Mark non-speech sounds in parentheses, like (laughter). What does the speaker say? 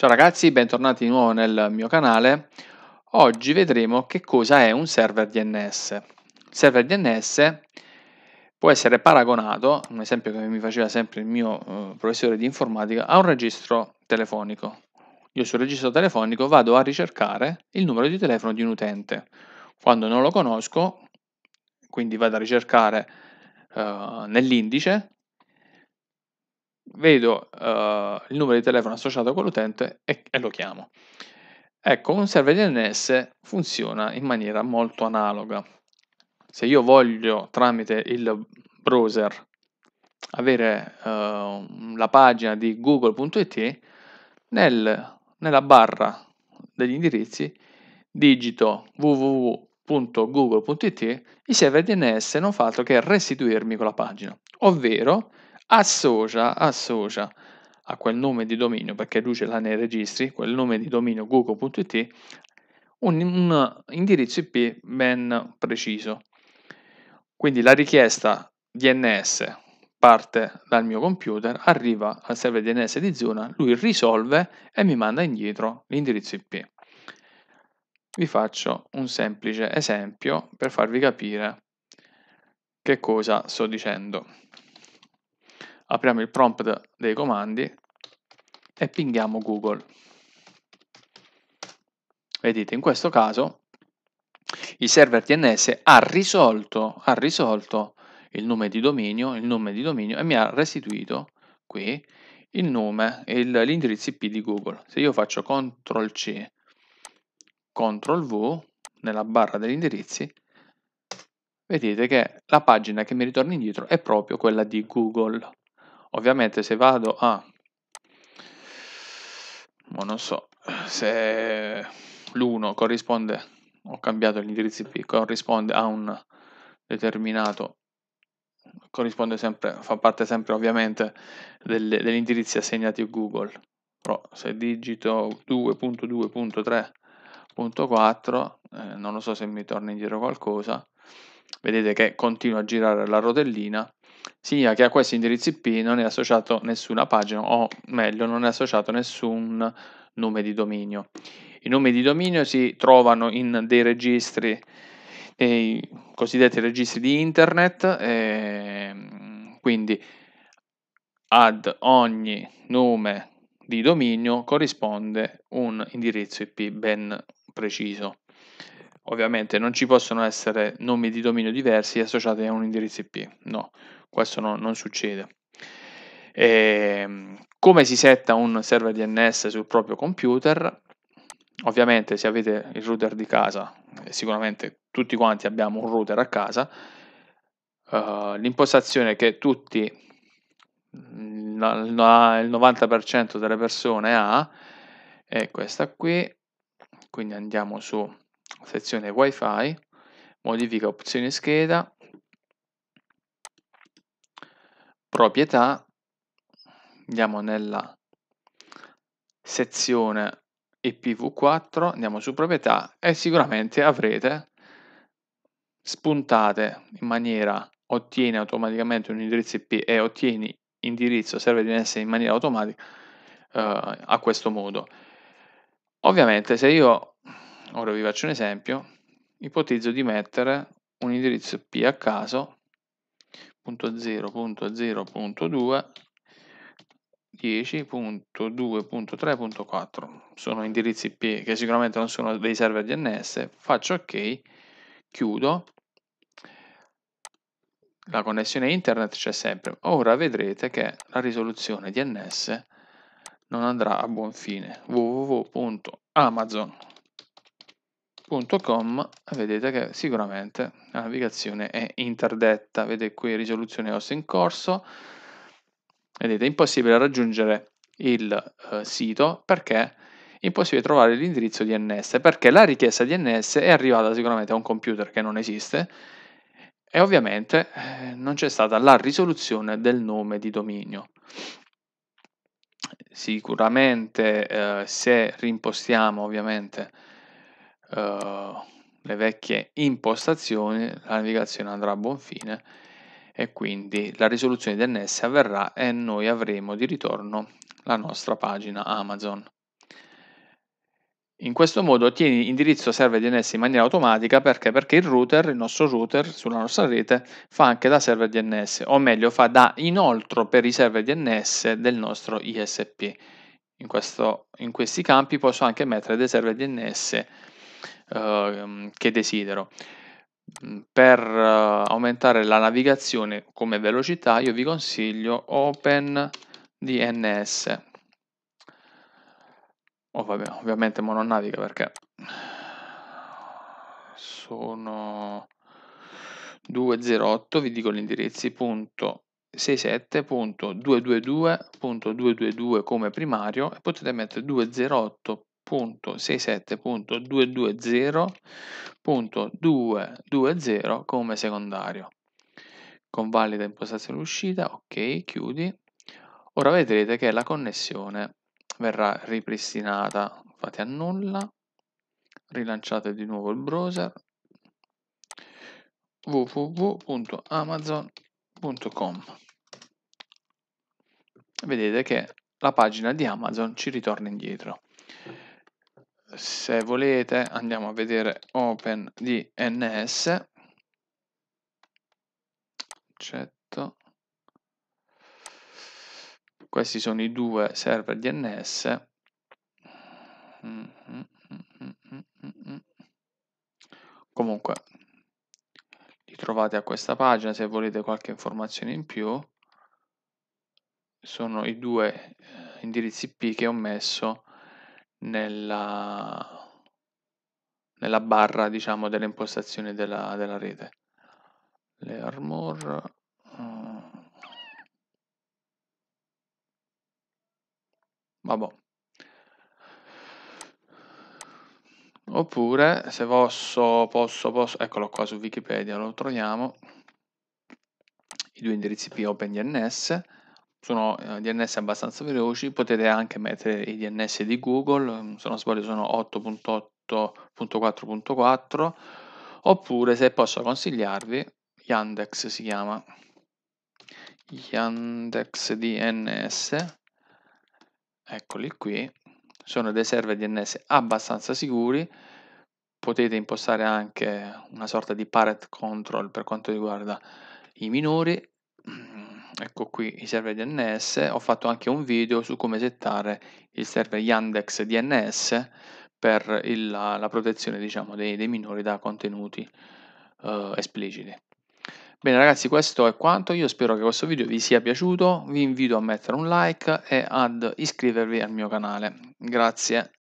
Ciao ragazzi, bentornati di nuovo nel mio canale. Oggi vedremo che cosa è un server DNS. Il server DNS può essere paragonato, un esempio che mi faceva sempre il mio eh, professore di informatica, a un registro telefonico. Io sul registro telefonico vado a ricercare il numero di telefono di un utente. Quando non lo conosco, quindi vado a ricercare eh, nell'indice vedo uh, il numero di telefono associato con l'utente e, e lo chiamo. Ecco, un server DNS funziona in maniera molto analoga. Se io voglio tramite il browser avere uh, la pagina di google.it, nel, nella barra degli indirizzi digito www.google.it, il server DNS non fa altro che restituirmi quella pagina, ovvero associa, associa a quel nome di dominio, perché lui ce l'ha nei registri, quel nome di dominio google.it, un, un indirizzo IP ben preciso. Quindi la richiesta DNS parte dal mio computer, arriva al server DNS di zona, lui risolve e mi manda indietro l'indirizzo IP. Vi faccio un semplice esempio per farvi capire che cosa sto dicendo apriamo il prompt dei comandi e pinghiamo Google. Vedete, in questo caso il server DNS ha risolto, ha risolto il nome di dominio, il nome di dominio e mi ha restituito qui il nome e l'indirizzo IP di Google. Se io faccio CTRL C, CTRL V nella barra degli indirizzi, vedete che la pagina che mi ritorna indietro è proprio quella di Google. Ovviamente se vado a... Ma boh, non so se l'1 corrisponde, ho cambiato gli indirizzi P, corrisponde a un determinato corrisponde sempre, fa parte sempre ovviamente delle, degli indirizzi assegnati a Google. Però se digito 2.2.3.4, eh, non lo so se mi torna indietro qualcosa, vedete che continua a girare la rotellina Significa che a questo indirizzo IP non è associato nessuna pagina o meglio non è associato nessun nome di dominio. I nomi di dominio si trovano in dei registri, nei cosiddetti registri di internet, ehm, quindi ad ogni nome di dominio corrisponde un indirizzo IP ben preciso. Ovviamente non ci possono essere nomi di dominio diversi associati a un indirizzo IP, no, questo no, non succede. E ehm, come si setta un server DNS sul proprio computer? Ovviamente se avete il router di casa, eh, sicuramente tutti quanti abbiamo un router a casa, uh, l'impostazione che tutti, mm, il 90% delle persone ha è questa qui, quindi andiamo su sezione wifi, modifica opzioni scheda, proprietà, andiamo nella sezione IPv4, andiamo su proprietà e sicuramente avrete spuntate in maniera ottiene automaticamente un indirizzo IP e ottieni indirizzo serve di essere in maniera automatica eh, a questo modo. Ovviamente se io ora vi faccio un esempio, ipotizzo di mettere un indirizzo P a caso, .0.0.2, 10.2.3.4, sono indirizzi P che sicuramente non sono dei server DNS, faccio ok, chiudo, la connessione internet c'è sempre, ora vedrete che la risoluzione DNS non andrà a buon fine, www.amazon.com www.com vedete che sicuramente la navigazione è interdetta, vedete qui risoluzione OS in corso, vedete è impossibile raggiungere il eh, sito perché è impossibile trovare l'indirizzo DNS, perché la richiesta DNS è arrivata sicuramente a un computer che non esiste e ovviamente eh, non c'è stata la risoluzione del nome di dominio. Sicuramente eh, se rimpostiamo ovviamente eh, le vecchie impostazioni la navigazione andrà a buon fine e quindi la risoluzione del NES avverrà e noi avremo di ritorno la nostra pagina Amazon. In questo modo ottieni indirizzo server DNS in maniera automatica perché? perché? il router, il nostro router sulla nostra rete fa anche da server DNS, o meglio fa da inoltre per i server DNS del nostro ISP. In, questo, in questi campi posso anche mettere dei server DNS eh, mm, che desidero. Mm, per eh, aumentare la navigazione come velocità io vi consiglio OpenDNS. Oh, vabbè, ovviamente non naviga perché sono 208, vi dico gli indirizzi, punto 67.222.222 come primario e potete mettere 208 67.220.220 come secondario. Con valida impostazione uscita, ok, chiudi. Ora vedrete che la connessione verrà ripristinata, fate annulla, rilanciate di nuovo il browser www.amazon.com. Vedete che la pagina di Amazon ci ritorna indietro se volete andiamo a vedere open di ns accetto questi sono i due server di ns comunque li trovate a questa pagina se volete qualche informazione in più sono i due eh, indirizzi IP che ho messo nella, nella barra diciamo delle impostazioni della, della rete le armor mm. vabbè oppure se posso posso posso eccolo qua su wikipedia lo troviamo i due indirizzi p opendns sono DNS eh, abbastanza veloci, potete anche mettere i DNS di Google, mm, se non sbaglio sono 8.8.4.4, oppure se posso consigliarvi, Yandex si chiama, Yandex DNS, eccoli qui, sono dei server DNS abbastanza sicuri, potete impostare anche una sorta di parent control per quanto riguarda i minori, (clears throat) ecco qui i server DNS, ho fatto anche un video su come settare il server Yandex DNS per il, la, la, protezione diciamo, dei, dei, minori da contenuti eh, espliciti. Bene ragazzi questo è quanto, io spero che questo video vi sia piaciuto, vi invito a mettere un like e ad iscrivervi al mio canale. Grazie.